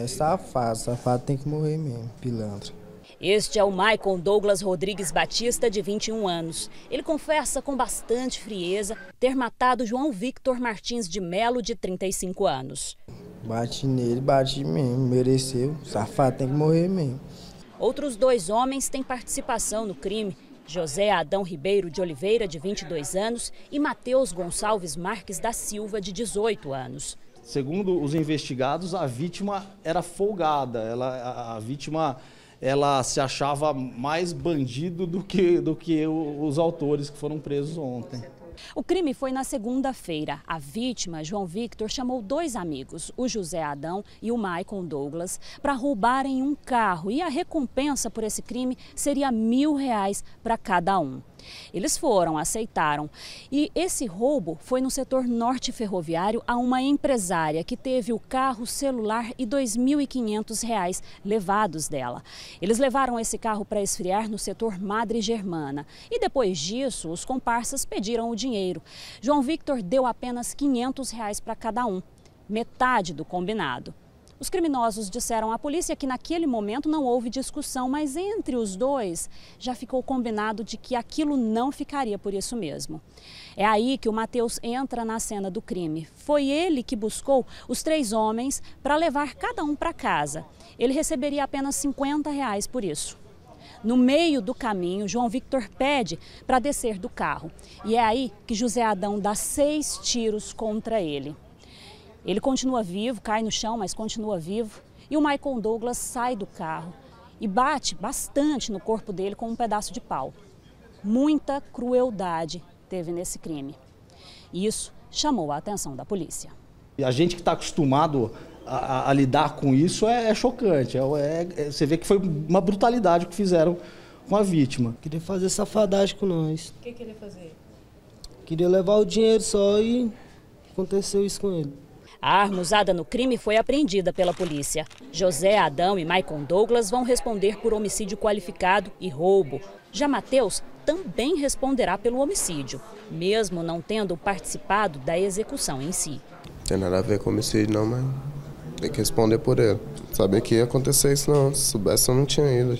É safado, safado tem que morrer mesmo, pilantra. Este é o Maicon Douglas Rodrigues Batista, de 21 anos. Ele confessa com bastante frieza ter matado João Victor Martins de Melo, de 35 anos. Bati nele, bati mesmo, mereceu. Safado tem que morrer mesmo. Outros dois homens têm participação no crime. José Adão Ribeiro de Oliveira, de 22 anos, e Matheus Gonçalves Marques da Silva, de 18 anos. Segundo os investigados, a vítima era folgada, ela, a, a vítima ela se achava mais bandido do que, do que os autores que foram presos ontem. O crime foi na segunda-feira. A vítima, João Victor, chamou dois amigos, o José Adão e o Maicon Douglas, para roubarem um carro. E a recompensa por esse crime seria mil reais para cada um. Eles foram, aceitaram. E esse roubo foi no setor norte ferroviário a uma empresária que teve o carro, celular e R$ 2.500 levados dela. Eles levaram esse carro para esfriar no setor Madre Germana. E depois disso, os comparsas pediram o dinheiro. João Victor deu apenas R$ 500 para cada um, metade do combinado. Os criminosos disseram à polícia que naquele momento não houve discussão, mas entre os dois já ficou combinado de que aquilo não ficaria por isso mesmo. É aí que o Matheus entra na cena do crime. Foi ele que buscou os três homens para levar cada um para casa. Ele receberia apenas 50 reais por isso. No meio do caminho, João Victor pede para descer do carro. E é aí que José Adão dá seis tiros contra ele. Ele continua vivo, cai no chão, mas continua vivo. E o Michael Douglas sai do carro e bate bastante no corpo dele com um pedaço de pau. Muita crueldade teve nesse crime. Isso chamou a atenção da polícia. A gente que está acostumado a, a, lidar com isso é, é chocante. É, é, é, você vê que foi uma brutalidade que fizeram com a vítima. Queria fazer safadagem com nós. O que queria fazer? Queria levar o dinheiro só e aconteceu isso com ele. A arma usada no crime foi apreendida pela polícia. José Adão e Maicon Douglas vão responder por homicídio qualificado e roubo. Já Mateus também responderá pelo homicídio, mesmo não tendo participado da execução em si. Não tem nada a ver com homicídio não, mas tem que responder por ele. Sabia que ia acontecer isso não, se soubesse eu não tinha ido.